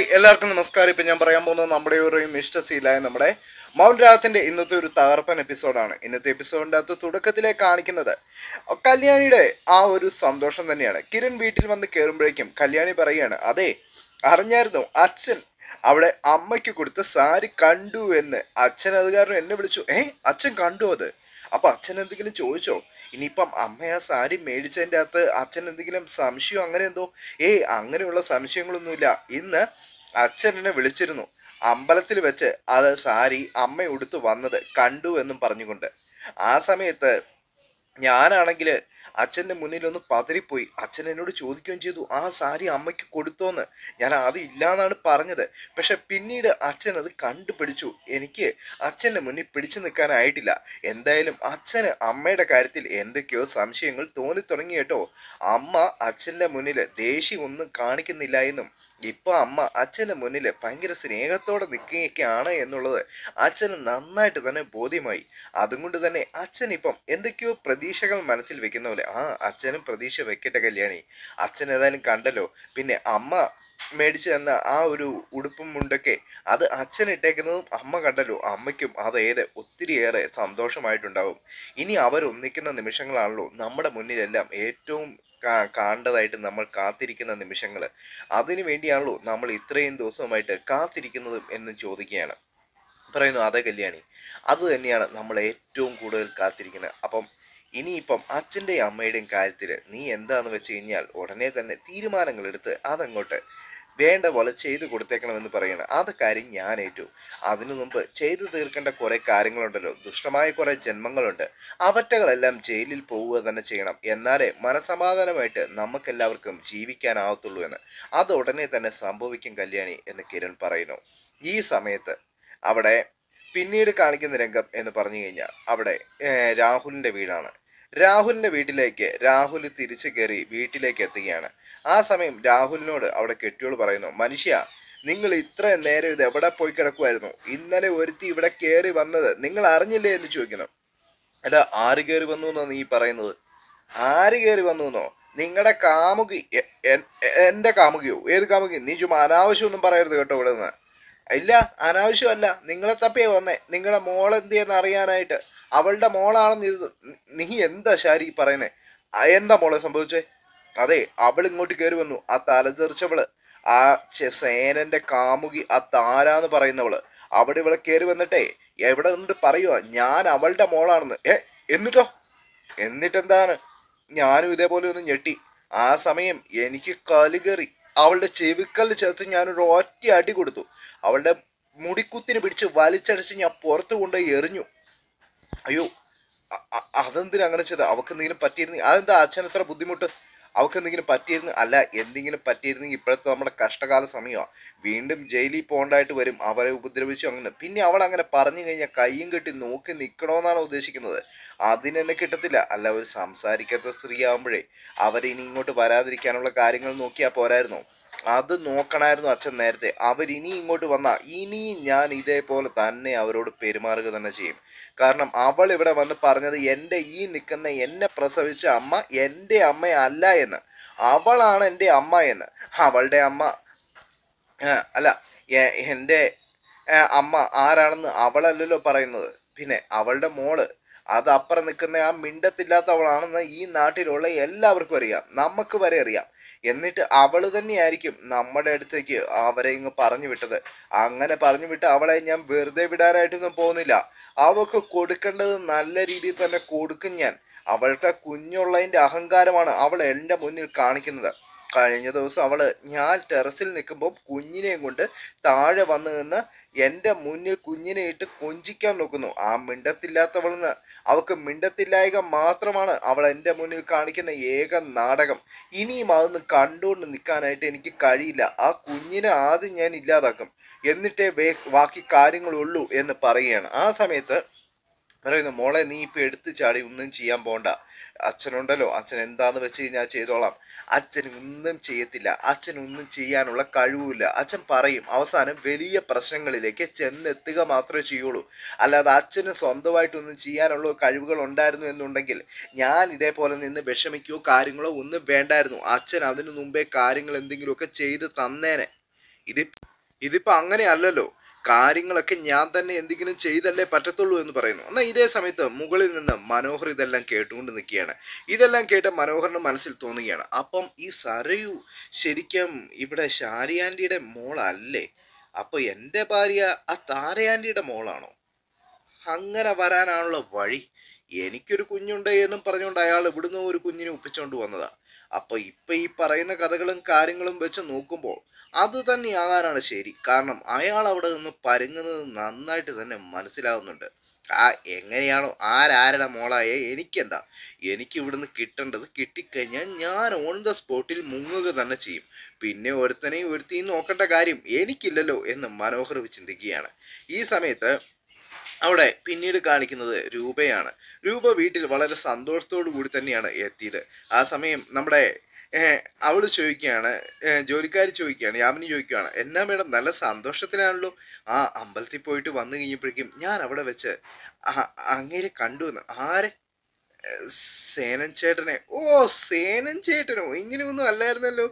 hi എല്ലാവർക്കും നമസ്കാരം ഇപ്പം ഞാൻ പറയാൻ പോകുന്നത് നമ്മുടെ ഒരു മിസ്റ്റർ സീലായ നമ്മുടെ മൗണ്ട് രാഗത്തിൻ്റെ ഇന്നത്തെ ഒരു തകർപ്പൻ എപ്പിസോഡാണ് ഇന്നത്തെ എപ്പിസോഡിൻ്റെ അകത്ത് തുടക്കത്തിലേ കാണിക്കുന്നത് കല്യാണിയുടെ ആ ഒരു സന്തോഷം തന്നെയാണ് കിരൺ വീട്ടിൽ വന്ന് കയറുമ്പോഴേക്കും കല്യാണി പറയുകയാണ് അതെ അറിഞ്ഞായിരുന്നു അച്ഛൻ അവിടെ അമ്മയ്ക്ക് കൊടുത്ത സാരി കണ്ടു എന്ന് അച്ഛൻ അത് കാരണം എന്നെ വിളിച്ചു ഏ അച്ഛൻ കണ്ടു അത് അപ്പോൾ അച്ഛൻ എന്തെങ്കിലും ചോദിച്ചോ ഇനിയിപ്പം അമ്മ ആ സാരി മേടിച്ചതിൻ്റെ അകത്ത് അച്ഛൻ എന്തെങ്കിലും സംശയം അങ്ങനെ എന്തോ ഏയ് അങ്ങനെയുള്ള സംശയങ്ങളൊന്നുമില്ല ഇന്ന് അച്ഛൻ എന്നെ വിളിച്ചിരുന്നു അമ്പലത്തിൽ വെച്ച് അത് സാരി അമ്മ ഉടുത്ത് വന്നത് കണ്ടു എന്നും പറഞ്ഞുകൊണ്ട് ആ സമയത്ത് ഞാനാണെങ്കിൽ അച്ഛൻ്റെ മുന്നിലൊന്ന് പതിരിപ്പോയി അച്ഛൻ എന്നോട് ചോദിക്കുകയും ചെയ്തു ആ സാരി അമ്മയ്ക്ക് കൊടുത്തോന്ന് ഞാൻ അത് ഇല്ലാന്നാണ് പറഞ്ഞത് പക്ഷെ പിന്നീട് അച്ഛൻ അത് കണ്ടുപിടിച്ചു എനിക്ക് അച്ഛൻ്റെ മുന്നിൽ പിടിച്ചു നിൽക്കാനായിട്ടില്ല എന്തായാലും അച്ഛന് അമ്മയുടെ കാര്യത്തിൽ എന്തൊക്കെയോ സംശയങ്ങൾ തോന്നി തുടങ്ങി കേട്ടോ അമ്മ അച്ഛൻ്റെ മുന്നിൽ ദേഷ്യം ഒന്നും കാണിക്കുന്നില്ല എന്നും ഇപ്പം അമ്മ അച്ഛൻ്റെ മുന്നിൽ ഭയങ്കര സ്നേഹത്തോടെ നിൽക്കുകയൊക്കെയാണ് എന്നുള്ളത് അച്ഛന് നന്നായിട്ട് തന്നെ ബോധ്യമായി അതുകൊണ്ട് തന്നെ അച്ഛൻ ഇപ്പം എന്തൊക്കെയോ പ്രതീക്ഷകൾ മനസ്സിൽ വെക്കുന്ന പോലെ ആ അച്ഛനും പ്രതീക്ഷ വെക്കട്ടെ കല്യാണി അച്ഛൻ ഏതായാലും കണ്ടല്ലോ പിന്നെ അമ്മ മേടിച്ചു തന്ന ആ ഒരു ഉടുപ്പും മുണ്ടൊക്കെ അത് അച്ഛൻ ഇട്ടേക്കുന്നതും അമ്മ കണ്ടല്ലോ അമ്മയ്ക്കും അതേറെ ഒത്തിരിയേറെ സന്തോഷമായിട്ടുണ്ടാവും ഇനി അവരൊന്നിക്കുന്ന നിമിഷങ്ങളാണല്ലോ നമ്മുടെ മുന്നിലെല്ലാം ഏറ്റവും കാണേണ്ടതായിട്ട് നമ്മൾ കാത്തിരിക്കുന്ന നിമിഷങ്ങൾ അതിനു വേണ്ടിയാണല്ലോ നമ്മൾ ഇത്രയും ദിവസമായിട്ട് കാത്തിരിക്കുന്നതും എന്ന് ചോദിക്കുകയാണ് പറയുന്നു അതേ കല്യാണി അത് തന്നെയാണ് നമ്മൾ ഏറ്റവും കൂടുതൽ കാത്തിരിക്കുന്നത് അപ്പം ഇനിയിപ്പം അച്ഛൻ്റെയും അമ്മയുടെയും കാര്യത്തിൽ നീ എന്താണെന്ന് വെച്ച് കഴിഞ്ഞാൽ ഉടനെ തന്നെ തീരുമാനങ്ങളെടുത്ത് അതങ്ങോട്ട് വേണ്ട പോലെ ചെയ്തു കൊടുത്തേക്കണമെന്ന് പറയുന്നത് അത് കാര്യം ഞാൻ ഏറ്റു അതിനു മുമ്പ് ചെയ്തു തീർക്കേണ്ട കുറേ കാര്യങ്ങളുണ്ടല്ലോ ദുഷ്ടമായ കുറേ ജന്മങ്ങളുണ്ട് അവറ്റകളെല്ലാം ജയിലിൽ പോവുക തന്നെ ചെയ്യണം എന്നാലേ മനസമാധാനമായിട്ട് നമുക്കെല്ലാവർക്കും ജീവിക്കാനാവത്തുള്ളൂ എന്ന് അത് ഉടനെ തന്നെ സംഭവിക്കും കല്യാണി എന്ന് കിരൺ പറയുന്നു ഈ സമയത്ത് അവിടെ പിന്നീട് കാണിക്കുന്ന രംഗം എന്ന് പറഞ്ഞു കഴിഞ്ഞാൽ അവിടെ രാഹുലിൻ്റെ വീടാണ് രാഹുലിന്റെ വീട്ടിലേക്ക് രാഹുൽ തിരിച്ചു കയറി വീട്ടിലേക്ക് എത്തുകയാണ് ആ സമയം രാഹുലിനോട് അവിടെ കെട്ടിയോട് പറയുന്നു മനുഷ്യ നിങ്ങൾ ഇത്ര നേരം ഇത് എവിടെ പോയി കിടക്കുമായിരുന്നു ഇന്നലെ ഒരുത്തി ഇവിടെ കയറി വന്നത് നിങ്ങൾ അറിഞ്ഞില്ലേ എന്ന് ചോദിക്കുന്നു അല്ല ആര് കയറി വന്നു എന്നോ നീ പറയുന്നത് ആര് കയറി വന്നു എന്നോ നിങ്ങളുടെ കാമുകി എൻ്റെ കാമുകിയോ ഏത് കാമുകി നീ ചുമ്മാ അനാവശ്യമൊന്നും പറയരുത് കേട്ടോ ഇവിടെ നിന്ന് ഇല്ല അനാവശ്യമല്ല നിങ്ങളെ തപ്പിയേ വന്നേ നിങ്ങളുടെ മോളെന്തിയെന്ന് അറിയാനായിട്ട് അവളുടെ മോളാണെന്ന് ഇത് നീ എന്താ ശാരി പറയുന്നേ എന്താ മോളെ സംഭവിച്ചേ അതെ അവൾ ഇങ്ങോട്ട് കയറി വന്നു ആ തലതെറിച്ചവള് ആ സേനന്റെ കാമുകി ആ താരാന്ന് പറയുന്നവള് അവിടെ ഇവിടെ കയറി വന്നിട്ടേ എവിടെ നിന്നിട്ട് പറയുവാ ഞാൻ അവളുടെ മോളാണെന്ന് ഏ എന്നിട്ടോ എന്നിട്ടെന്താണ് ഞാനും ഇതേപോലെ ഒന്ന് ഞെട്ടി ആ സമയം എനിക്ക് കലുകറി അവളുടെ ചെവിക്കല്ല് ചേർത്ത് ഞാനൊരു ഒറ്റ അടി കൊടുത്തു അവളുടെ മുടിക്കുത്തിന് പിടിച്ച് വലിച്ചടിച്ച് ഞാൻ പുറത്ത് കൊണ്ടുപോയി എറിഞ്ഞു അയ്യോ അതെന്തിനാ അങ്ങനെ ചെയ്ത അവൾക്ക് എന്തെങ്കിലും പറ്റിയിരുന്നു അതെന്താ അച്ഛൻ എത്ര ബുദ്ധിമുട്ട് അവൾക്ക് എന്തെങ്കിലും പറ്റിയിരുന്നു അല്ല എന്തെങ്കിലും പറ്റിയിരുന്നെങ്കിൽ ഇപ്പോഴത്തെ നമ്മുടെ കഷ്ടകാല സമയമാണ് വീണ്ടും ജയിലിൽ പോകേണ്ടതായിട്ട് വരും അവരെ ഉപദ്രവിച്ചു അങ്ങനെ പിന്നെ അവൾ അങ്ങനെ പറഞ്ഞു കഴിഞ്ഞാൽ കൈയും കെട്ടി നോക്കി നിൽക്കണമെന്നാണ് ഉദ്ദേശിക്കുന്നത് അതിനെന്നെ കിട്ടത്തില്ല അല്ല അവർ സംസാരിക്കാത്ത സ്ത്രീ ആകുമ്പോഴേ അവരിനി ഇങ്ങോട്ട് വരാതിരിക്കാനുള്ള കാര്യങ്ങൾ നോക്കിയാൽ പോരായിരുന്നു അത് നോക്കണമായിരുന്നു അച്ഛൻ നേരത്തെ അവരിനി ഇങ്ങോട്ട് വന്നാൽ ഇനിയും ഞാൻ ഇതേപോലെ തന്നെ അവരോട് പെരുമാറുക തന്നെ ചെയ്യും കാരണം അവൾ ഇവിടെ വന്ന് പറഞ്ഞത് എൻ്റെ ഈ നിൽക്കുന്ന എന്നെ പ്രസവിച്ച അമ്മ എൻ്റെ അമ്മയല്ല എന്ന് അവളാണ് എൻ്റെ അമ്മ എന്ന് അവളുടെ അമ്മ അല്ല എൻ്റെ അമ്മ ആരാണെന്ന് അവളല്ലല്ലോ പറയുന്നത് പിന്നെ അവളുടെ മോള് അത് അപ്പുറം നിൽക്കുന്ന ആ മിണ്ടത്തില്ലാത്തവളാണെന്ന് ഈ നാട്ടിലുള്ള എല്ലാവർക്കും അറിയാം നമുക്ക് വരെ അറിയാം എന്നിട്ട് അവൾ തന്നെയായിരിക്കും നമ്മുടെ അടുത്തേക്ക് അവരെ ഇങ്ങ് പറഞ്ഞു വിട്ടത് അങ്ങനെ പറഞ്ഞു വിട്ട് അവളെ ഞാൻ വെറുതെ വിടാനായിട്ടൊന്നും പോകുന്നില്ല അവൾക്ക് കൊടുക്കേണ്ടത് നല്ല രീതിയിൽ തന്നെ കൊടുക്കും ഞാൻ അവൾക്ക് കുഞ്ഞുള്ളതിൻ്റെ അഹങ്കാരമാണ് അവൾ എൻ്റെ മുന്നിൽ കാണിക്കുന്നത് കഴിഞ്ഞ ദിവസം അവൾ ഞാൻ ടെറസിൽ നിൽക്കുമ്പോൾ കുഞ്ഞിനെയും കൊണ്ട് താഴെ വന്നു നിന്ന് എൻ്റെ മുന്നിൽ കുഞ്ഞിനെ ഇട്ട് കൊഞ്ചിക്കാൻ നോക്കുന്നു ആ മിണ്ടത്തില്ലാത്തവളെന്ന് അവൾക്ക് മിണ്ടത്തില്ലായക മാത്രമാണ് അവൾ എൻ്റെ മുന്നിൽ കാണിക്കുന്ന ഏക നാടകം ഇനിയും അതൊന്ന് കണ്ടുകൊണ്ട് നിൽക്കാനായിട്ട് എനിക്ക് കഴിയില്ല ആ കുഞ്ഞിനെ ആദ്യം ഞാൻ ഇല്ലാതാക്കും എന്നിട്ടേ വേ ബാക്കി കാര്യങ്ങളുള്ളൂ എന്ന് പറയുകയാണ് ആ സമയത്ത് പറയുന്നു മോളെ നീ ഇപ്പം എടുത്തു ചാടി ഒന്നും ചെയ്യാൻ പോണ്ട അച്ഛനുണ്ടല്ലോ അച്ഛൻ എന്താന്ന് വെച്ച് കഴിഞ്ഞാൽ ചെയ്തോളാം അച്ഛൻ ഒന്നും ചെയ്യത്തില്ല അച്ഛൻ ഒന്നും ചെയ്യാനുള്ള കഴിവില്ല അച്ഛൻ പറയും അവസാനം വലിയ പ്രശ്നങ്ങളിലേക്ക് ചെന്നെത്തുക മാത്രമേ ചെയ്യുള്ളൂ അല്ലാതെ അച്ഛന് സ്വന്തമായിട്ടൊന്നും ചെയ്യാനുള്ള കഴിവുകൾ ഉണ്ടായിരുന്നു എന്നുണ്ടെങ്കിൽ ഞാൻ ഇതേപോലെ നിന്ന് വിഷമിക്കുകയോ കാര്യങ്ങളോ ഒന്നും വേണ്ടായിരുന്നു അച്ഛൻ അതിനു മുമ്പേ കാര്യങ്ങൾ എന്തെങ്കിലുമൊക്കെ ചെയ്ത് തന്നേനെ ഇത് ഇതിപ്പോൾ അങ്ങനെയല്ലല്ലോ കാര്യങ്ങളൊക്കെ ഞാൻ തന്നെ എന്തെങ്കിലും ചെയ്തല്ലേ പറ്റത്തുള്ളൂ എന്ന് പറയുന്നു എന്നാൽ ഇതേ സമയത്ത് മുകളിൽ നിന്ന് മനോഹർ ഇതെല്ലാം കേട്ടുകൊണ്ട് നിൽക്കുകയാണ് ഇതെല്ലാം കേട്ട് മനോഹറിന് മനസ്സിൽ തോന്നുകയാണ് അപ്പം ഈ സരയു ശരിക്കും ഇവിടെ ഷാരിയാൻറ്റിയുടെ മോളല്ലേ അപ്പോൾ എൻ്റെ ഭാര്യ ആ താരയാൻറ്റിയുടെ മോളാണോ അങ്ങനെ വരാനാണുള്ള വഴി എനിക്കൊരു കുഞ്ഞുണ്ട് എന്നും പറഞ്ഞുകൊണ്ട് അയാൾ ഇവിടുന്ന് ഒരു കുഞ്ഞിനെ ഒപ്പിച്ചുകൊണ്ട് വന്നതാണ് അപ്പോൾ ഇപ്പൊ ഈ പറയുന്ന കഥകളും കാര്യങ്ങളും വെച്ച് നോക്കുമ്പോൾ അത് ആകാനാണ് ശരി കാരണം അയാൾ അവിടെ നിന്ന് പരുങ്ങുന്നത് നന്നായിട്ട് തന്നെ മനസ്സിലാവുന്നുണ്ട് ആ എങ്ങനെയാണോ ആരാരുടെ മോളായ എനിക്കെന്താ എനിക്ക് ഇവിടുന്ന് കിട്ടേണ്ടത് കിട്ടിക്കഴിഞ്ഞാൽ ഞാൻ ഓൺ ദ സ്പോട്ടിൽ മുങ്ങുക തന്നെ ചെയ്യും പിന്നെ ഒരുത്തനെയും ഒരുത്തിയും നോക്കേണ്ട കാര്യം എനിക്കില്ലല്ലോ എന്ന് മനോഹർ ചിന്തിക്കുകയാണ് ഈ സമയത്ത് അവിടെ പിന്നീട് കാണിക്കുന്നത് രൂപയാണ് രൂപ വീട്ടിൽ വളരെ സന്തോഷത്തോടു കൂടി തന്നെയാണ് എത്തിയത് ആ സമയം നമ്മുടെ അവൾ ചോദിക്കുകയാണ് ജോലിക്കാരി ചോദിക്കുകയാണ് യാമിനി ചോദിക്കുകയാണ് എന്നാ മേഡം നല്ല സന്തോഷത്തിലാണല്ലോ ആ അമ്പലത്തിൽ പോയിട്ട് വന്നു കഴിഞ്ഞപ്പോഴേക്കും ഞാൻ അവിടെ വെച്ച് അങ്ങേരെ കണ്ടു എന്ന് ആരെ സേനൻ ചേട്ടനെ ഓ സേനൻ ചേട്ടനോ ഒന്നും അല്ലായിരുന്നല്ലോ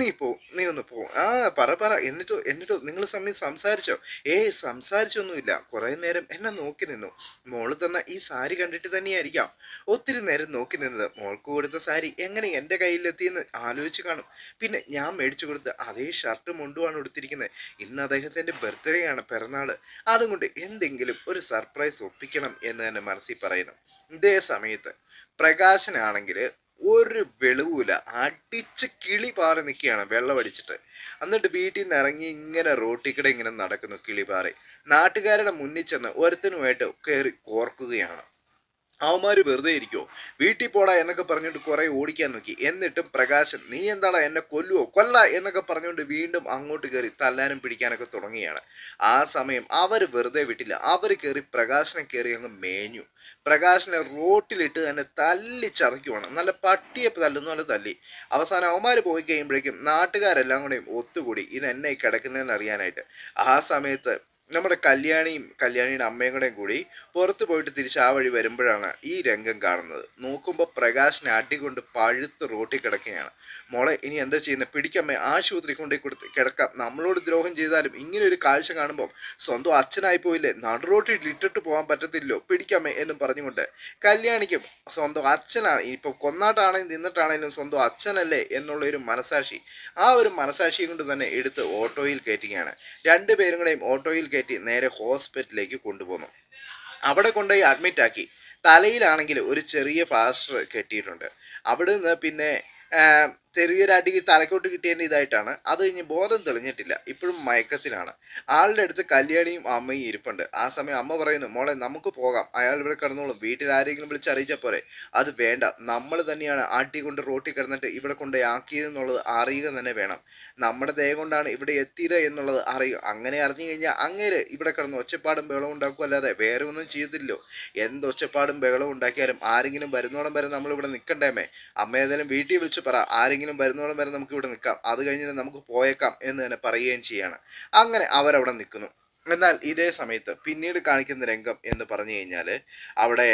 നീ പോ നീ ഒന്ന് പോ ആ പറ പറ എന്നിട്ടോ എന്നിട്ടോ നിങ്ങൾ സമയം സംസാരിച്ചോ ഏയ് സംസാരിച്ചൊന്നുമില്ല കുറേ നേരം എന്നെ നോക്കി നിന്നു മോള് തന്ന ഈ സാരി കണ്ടിട്ട് തന്നെയായിരിക്കാം ഒത്തിരി നേരം നോക്കി നിന്നത് മോൾക്ക് കൊടുത്ത സാരി എങ്ങനെ എൻ്റെ കയ്യിലെത്തിയെന്ന് ആലോചിച്ച് കാണും പിന്നെ ഞാൻ മേടിച്ചു കൊടുത്ത് അതേ ഷർട്ടും മുണ്ടുമാണ് ഉടുത്തിരിക്കുന്നത് ഇന്ന് അദ്ദേഹത്തിൻ്റെ ബർത്ത്ഡേ ആണ് പിറന്നാൾ അതുകൊണ്ട് എന്തെങ്കിലും ഒരു സർപ്രൈസ് ഒപ്പിക്കണം എന്ന് തന്നെ മനസ്സിൽ പറയുന്നു ഇതേ സമയം സമയത്ത് പ്രകാശനാണെങ്കിൽ ഒരു വെളിവില്ല അടിച്ച് കിളി പാറി നിൽക്കുകയാണ് വെള്ളമടിച്ചിട്ട് എന്നിട്ട് വീട്ടിൽ നിന്ന് ഇറങ്ങി ഇങ്ങനെ റോട്ടിൽ കൂടെ ഇങ്ങനെ നടക്കുന്നു കിളി പാറി നാട്ടുകാരുടെ മുന്നിൽ ചെന്ന് ഒരുത്തനുമായിട്ട് കയറി കോർക്കുകയാണ് അവന്മാർ വെറുതെ ഇരിക്കുമോ വീട്ടിൽ പോടാ എന്നൊക്കെ പറഞ്ഞിട്ട് കുറേ ഓടിക്കാൻ നോക്കി എന്നിട്ടും പ്രകാശൻ നീ എന്താടാ എന്നെ കൊല്ലുവോ കൊല്ല എന്നൊക്കെ പറഞ്ഞുകൊണ്ട് വീണ്ടും അങ്ങോട്ട് കയറി തല്ലാനും പിടിക്കാനൊക്കെ തുടങ്ങിയാണ് ആ സമയം അവർ വെറുതെ വിട്ടില്ല അവർ കയറി പ്രകാശനെ കയറി അങ്ങ് മേഞ്ഞു പ്രകാശനെ റോട്ടിലിട്ട് തന്നെ തല്ലി ചതയ്ക്കുവാണ് നല്ല പട്ടിയെ തല്ലുന്ന പോലെ തല്ലി അവസാനം അവന്മാർ പോയി കഴിയുമ്പോഴേക്കും നാട്ടുകാരെല്ലാം കൂടെയും ഒത്തുകൂടി ഇത് എന്നെ കിടക്കുന്നതെന്ന് അറിയാനായിട്ട് ആ സമയത്ത് നമ്മുടെ കല്യാണിയും കല്യാണിയുടെ അമ്മയും കൂടെയും കൂടി പുറത്തു പോയിട്ട് തിരിച്ച് ആ വഴി വരുമ്പോഴാണ് ഈ രംഗം കാണുന്നത് നോക്കുമ്പോൾ പ്രകാശിനെ അടികൊണ്ട് പഴുത്ത് റോട്ടി കിടക്കുകയാണ് മോളെ ഇനി എന്താ ചെയ്യുന്നത് പിടിക്കമ്മേ ആശുപത്രി കൊണ്ടുപോയി കൊടുത്ത് കിടക്കാം നമ്മളോട് ദ്രോഹം ചെയ്താലും ഇങ്ങനെ ഒരു കാഴ്ച കാണുമ്പോൾ സ്വന്തം അച്ഛനായി പോയില്ലേ റോട്ടി ഇട്ടിട്ട് പോകാൻ പറ്റത്തില്ലോ പിടിക്കമ്മേ എന്നും പറഞ്ഞുകൊണ്ട് കല്യാണിക്കും സ്വന്തം അച്ഛനാണ് ഇപ്പോൾ കൊന്നാട്ടാണെങ്കിലും നിന്നിട്ടാണെങ്കിലും സ്വന്തം അച്ഛനല്ലേ എന്നുള്ള ഒരു മനസാക്ഷി ആ ഒരു മനസാക്ഷി കൊണ്ട് തന്നെ എടുത്ത് ഓട്ടോയിൽ കയറ്റുകയാണ് രണ്ടുപേരും കൂടെയും ഓട്ടോയിൽ കയറ്റി കയറ്റി നേരെ ഹോസ്പിറ്റലിലേക്ക് കൊണ്ടുപോന്നു അവിടെ കൊണ്ടുപോയി അഡ്മിറ്റ് ആക്കി തലയിലാണെങ്കിൽ ഒരു ചെറിയ പ്ലാസ്റ്റർ കെട്ടിയിട്ടുണ്ട് അവിടെ നിന്ന് പിന്നെ ചെറിയൊരു അടി തലക്കോട്ട് കിട്ടിയതിൻ്റെ ഇതായിട്ടാണ് അത് കഴിഞ്ഞ് ബോധം തെളിഞ്ഞിട്ടില്ല ഇപ്പോഴും മയക്കത്തിലാണ് ആളുടെ അടുത്ത് കല്യാണിയും അമ്മയും ഇരിപ്പുണ്ട് ആ സമയം അമ്മ പറയുന്നു മോളെ നമുക്ക് പോകാം അയാൾ ഇവിടെ കിടന്നോളും വീട്ടിൽ ആരെങ്കിലും വിളിച്ചറിയിച്ചാൽ പോരെ അത് വേണ്ട നമ്മൾ തന്നെയാണ് ആട്ടി കൊണ്ട് റോട്ടി കിടന്നിട്ട് ഇവിടെ കൊണ്ട് ആക്കിയതെന്നുള്ളത് അറിയുക തന്നെ വേണം നമ്മുടെ ദയ കൊണ്ടാണ് ഇവിടെ എത്തിയത് എന്നുള്ളത് അറിയും അങ്ങനെ അറിഞ്ഞു കഴിഞ്ഞാൽ അങ്ങേര് ഇവിടെ കിടന്ന് ഒച്ചപ്പാടും ബഹളവും ഉണ്ടാക്കും അല്ലാതെ വേറെ ഒന്നും ചെയ്തില്ലോ എന്ത് ഒച്ചപ്പാടും ബഹളവും ഉണ്ടാക്കിയാലും ആരെങ്കിലും വരുന്നോടം വരെ നമ്മൾ ഇവിടെ നിൽക്കണ്ടേമേ അമ്മ ഏതായാലും വീട്ടിൽ വിളിച്ച് പറ ആരെങ്കിലും ആരെങ്കിലും വരുന്നോളം വരെ നമുക്ക് ഇവിടെ നിൽക്കാം അത് കഴിഞ്ഞിട്ട് നമുക്ക് പോയേക്കാം എന്ന് തന്നെ പറയുകയും ചെയ്യാണ് അങ്ങനെ അവരവിടെ നിൽക്കുന്നു എന്നാൽ ഇതേ സമയത്ത് പിന്നീട് കാണിക്കുന്ന രംഗം എന്ന് പറഞ്ഞു കഴിഞ്ഞാൽ അവിടെ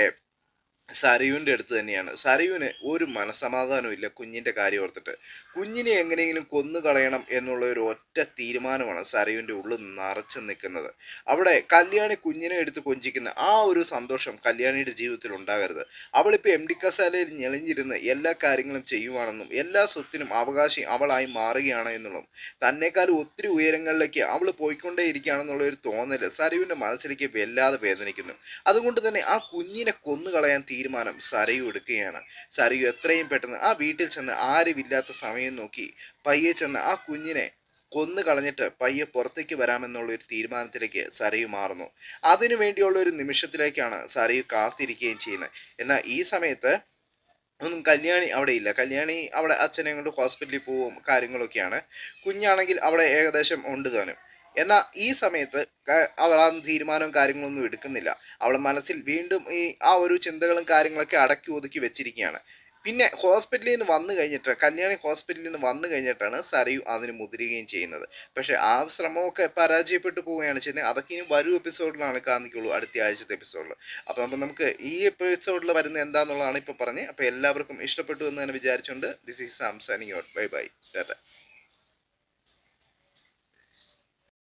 സരയുവിൻ്റെ അടുത്ത് തന്നെയാണ് സരയുവിന് ഒരു മനസമാധാനവും ഇല്ല കുഞ്ഞിൻ്റെ കാര്യം ഓർത്തിട്ട് കുഞ്ഞിനെ എങ്ങനെയെങ്കിലും കൊന്നു കളയണം എന്നുള്ള ഒരു ഒറ്റ തീരുമാനമാണ് സരയുവിൻ്റെ ഉള്ളിൽ നിറച്ചു നിൽക്കുന്നത് അവിടെ കല്യാണി കുഞ്ഞിനെ എടുത്ത് കൊഞ്ചിക്കുന്ന ആ ഒരു സന്തോഷം കല്യാണിയുടെ ജീവിതത്തിൽ ഉണ്ടാകരുത് അവളിപ്പോൾ എം ഡി കസാലയിൽ ഞെളിഞ്ഞിരുന്ന് എല്ലാ കാര്യങ്ങളും ചെയ്യുവാണെന്നും എല്ലാ സ്വത്തിനും അവകാശി അവളായി മാറുകയാണ് എന്നുള്ളതും തന്നെക്കാളും ഒത്തിരി ഉയരങ്ങളിലേക്ക് അവൾ പോയിക്കൊണ്ടേയിരിക്കുകയാണെന്നുള്ള ഒരു തോന്നൽ സരയുവിൻ്റെ മനസ്സിലേക്ക് വല്ലാതെ വേദനിക്കുന്നു അതുകൊണ്ട് തന്നെ ആ കുഞ്ഞിനെ കൊന്നു കളയാൻ തീരുമാനം സരയു എടുക്കുകയാണ് സരയു എത്രയും പെട്ടെന്ന് ആ വീട്ടിൽ ചെന്ന് ആരുമില്ലാത്ത സമയം നോക്കി പയ്യെ ചെന്ന് ആ കുഞ്ഞിനെ കൊന്നു കളഞ്ഞിട്ട് പയ്യെ പുറത്തേക്ക് വരാമെന്നുള്ള ഒരു തീരുമാനത്തിലേക്ക് സരയു മാറുന്നു അതിനു വേണ്ടിയുള്ള ഒരു നിമിഷത്തിലേക്കാണ് സരയു കാത്തിരിക്കുകയും ചെയ്യുന്നത് എന്നാൽ ഈ സമയത്ത് ഒന്നും കല്യാണി അവിടെ ഇല്ല കല്യാണി അവിടെ അച്ഛനെ കൊണ്ട് ഹോസ്പിറ്റലിൽ പോവും കാര്യങ്ങളൊക്കെയാണ് കുഞ്ഞാണെങ്കിൽ അവിടെ ഏകദേശം ഉണ്ട് തന്നെ എന്നാൽ ഈ സമയത്ത് അവൾ ആ തീരുമാനവും കാര്യങ്ങളൊന്നും എടുക്കുന്നില്ല അവൾ മനസ്സിൽ വീണ്ടും ഈ ആ ഒരു ചിന്തകളും കാര്യങ്ങളൊക്കെ അടക്കി ഒതുക്കി വെച്ചിരിക്കുകയാണ് പിന്നെ ഹോസ്പിറ്റലിൽ നിന്ന് വന്നു കഴിഞ്ഞിട്ട് കല്യാണി ഹോസ്പിറ്റലിൽ നിന്ന് വന്നു കഴിഞ്ഞിട്ടാണ് സരയു അതിന് മുതിരുകയും ചെയ്യുന്നത് പക്ഷേ ആ ശ്രമമൊക്കെ പരാജയപ്പെട്ടു പോവുകയാണ് ചെയ്യുന്നത് അതൊക്കെ ഇനി വരും എപ്പിസോഡിലാണ് കാണിക്കുള്ളൂ അടുത്ത ആഴ്ചത്തെ എപ്പിസോഡിൽ അപ്പോൾ അപ്പം നമുക്ക് ഈ എപ്പിസോഡിൽ വരുന്നത് എന്താണെന്നുള്ളതാണ് ഇപ്പോൾ പറഞ്ഞത് അപ്പോൾ എല്ലാവർക്കും ഇഷ്ടപ്പെട്ടു എന്ന് തന്നെ വിചാരിച്ചുകൊണ്ട് this is Sam signing out bye bye Tata